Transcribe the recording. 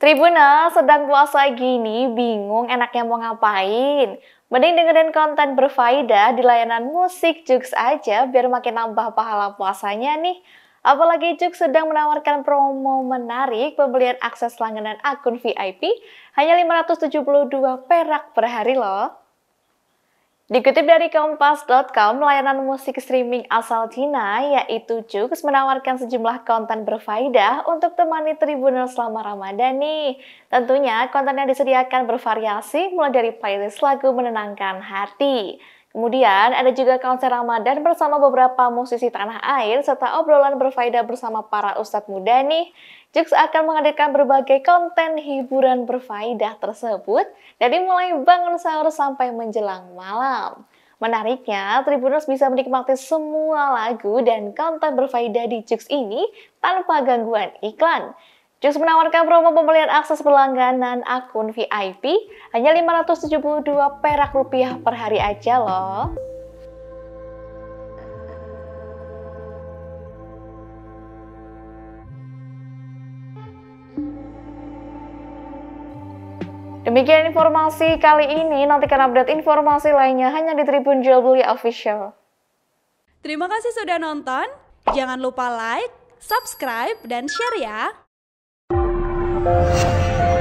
Tribuna sedang puasa gini, bingung enaknya mau ngapain. Mending dengerin konten berfaedah di layanan musik Jux aja biar makin nambah pahala puasanya nih. Apalagi Jux sedang menawarkan promo menarik pembelian akses langganan akun VIP hanya 572 perak per hari loh. Dikutip dari Kompas.com, layanan musik streaming asal Cina yaitu Jux menawarkan sejumlah konten berfaedah untuk temani Tribunal selama Ramadan nih. Tentunya konten yang disediakan bervariasi mulai dari playlist lagu menenangkan hati, Kemudian ada juga konser Ramadan bersama beberapa musisi tanah air serta obrolan berfaedah bersama para ustadz muda nih. Jux akan menghadirkan berbagai konten hiburan berfaedah tersebut dari mulai bangun sahur sampai menjelang malam. Menariknya, Tribunus bisa menikmati semua lagu dan konten berfaedah di Jux ini tanpa gangguan iklan. Jux menawarkan promo pembelian akses berlangganan akun VIP hanya 572 perak rupiah per hari aja loh. Demikian informasi kali ini, nantikan update informasi lainnya hanya di Tribun Jual Beli Official. Terima kasih sudah nonton, jangan lupa like, subscribe, dan share ya! Thank you.